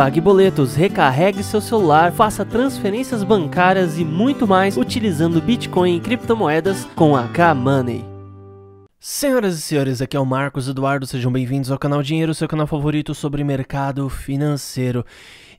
pague boletos, recarregue seu celular, faça transferências bancárias e muito mais utilizando Bitcoin e criptomoedas com a K-Money. Senhoras e senhores, aqui é o Marcos Eduardo, sejam bem-vindos ao canal Dinheiro, seu canal favorito sobre mercado financeiro.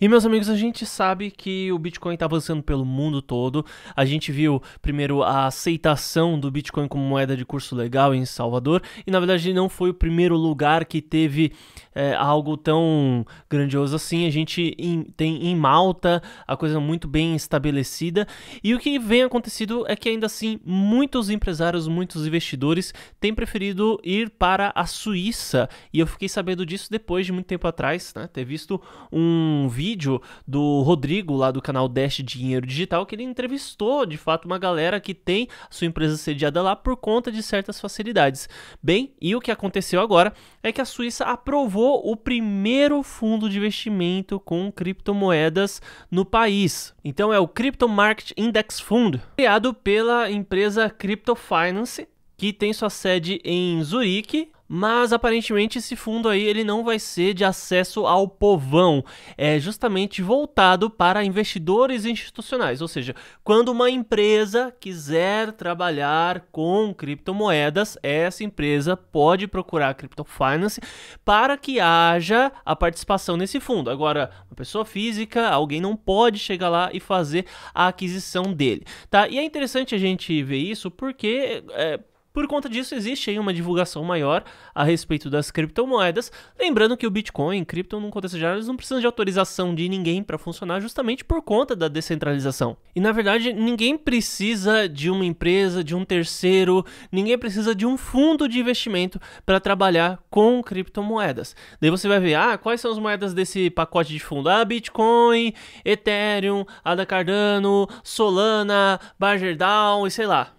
E meus amigos, a gente sabe que o Bitcoin está avançando pelo mundo todo. A gente viu primeiro a aceitação do Bitcoin como moeda de curso legal em Salvador e na verdade não foi o primeiro lugar que teve é, algo tão grandioso assim. A gente em, tem em Malta a coisa muito bem estabelecida e o que vem acontecido é que ainda assim muitos empresários, muitos investidores têm preferido ir para a Suíça e eu fiquei sabendo disso depois de muito tempo atrás, né, ter visto um vídeo vídeo do Rodrigo, lá do canal Dash Dinheiro Digital, que ele entrevistou de fato uma galera que tem sua empresa sediada lá por conta de certas facilidades. Bem, e o que aconteceu agora é que a Suíça aprovou o primeiro fundo de investimento com criptomoedas no país. Então é o Crypto Market Index Fund, criado pela empresa Crypto Finance, que tem sua sede em Zurique, mas aparentemente esse fundo aí ele não vai ser de acesso ao povão, é justamente voltado para investidores institucionais, ou seja, quando uma empresa quiser trabalhar com criptomoedas, essa empresa pode procurar a Crypto Finance para que haja a participação nesse fundo. Agora, uma pessoa física, alguém não pode chegar lá e fazer a aquisição dele, tá? E é interessante a gente ver isso porque é, por conta disso, existe aí uma divulgação maior a respeito das criptomoedas. Lembrando que o Bitcoin, cripto, num contexto geral, eles não precisam de autorização de ninguém para funcionar, justamente por conta da descentralização. E na verdade, ninguém precisa de uma empresa, de um terceiro, ninguém precisa de um fundo de investimento para trabalhar com criptomoedas. Daí você vai ver, ah, quais são as moedas desse pacote de fundo? Ah, Bitcoin, Ethereum, Ada Cardano, Solana, Barger e sei lá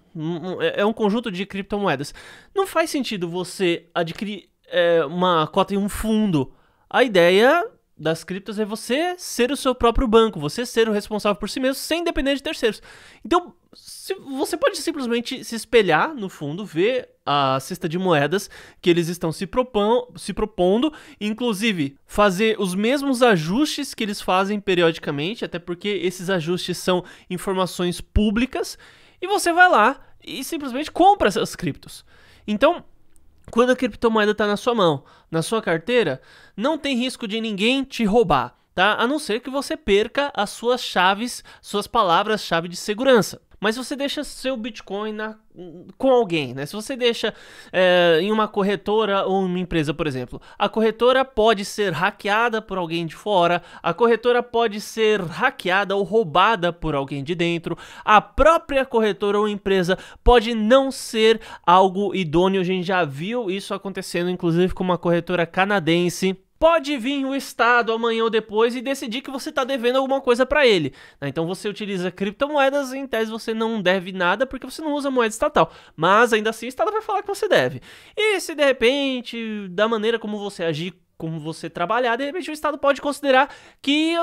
é, é um conjunto de criptomoedas. Não faz sentido você adquirir é, uma cota em um fundo. A ideia das criptas é você ser o seu próprio banco, você ser o responsável por si mesmo, sem depender de terceiros. Então, se, você pode simplesmente se espelhar no fundo, ver a cesta de moedas que eles estão se, propão, se propondo, inclusive fazer os mesmos ajustes que eles fazem periodicamente, até porque esses ajustes são informações públicas e você vai lá e simplesmente compra essas criptos. Então, quando a criptomoeda está na sua mão, na sua carteira, não tem risco de ninguém te roubar, tá? A não ser que você perca as suas chaves, suas palavras-chave de segurança. Mas você deixa seu Bitcoin na, com alguém, né? Se você deixa é, em uma corretora ou uma empresa, por exemplo, a corretora pode ser hackeada por alguém de fora, a corretora pode ser hackeada ou roubada por alguém de dentro, a própria corretora ou empresa pode não ser algo idôneo. A gente já viu isso acontecendo, inclusive com uma corretora canadense pode vir o Estado amanhã ou depois e decidir que você está devendo alguma coisa para ele. Né? Então você utiliza criptomoedas e em tese você não deve nada porque você não usa moeda estatal. Mas ainda assim o Estado vai falar que você deve. E se de repente, da maneira como você agir, como você trabalhar, de repente o Estado pode considerar que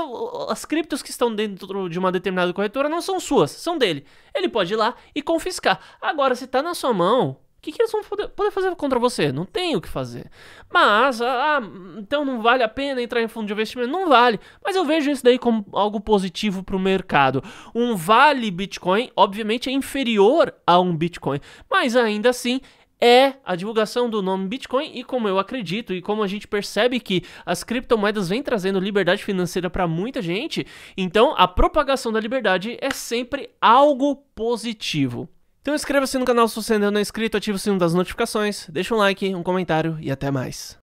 as criptos que estão dentro de uma determinada corretora não são suas, são dele. Ele pode ir lá e confiscar. Agora, se está na sua mão, o que, que eles vão poder, poder, fazer contra você? Não tem o que fazer. Mas, ah, ah, então não vale a pena entrar em fundo de investimento? Não vale. Mas eu vejo isso daí como algo positivo para o mercado. Um vale Bitcoin, obviamente, é inferior a um Bitcoin. Mas ainda assim, é a divulgação do nome Bitcoin e como eu acredito e como a gente percebe que as criptomoedas vêm trazendo liberdade financeira para muita gente, então a propagação da liberdade é sempre algo positivo. Então inscreva-se no canal se você ainda não é inscrito, ative o sino das notificações, deixa um like, um comentário e até mais.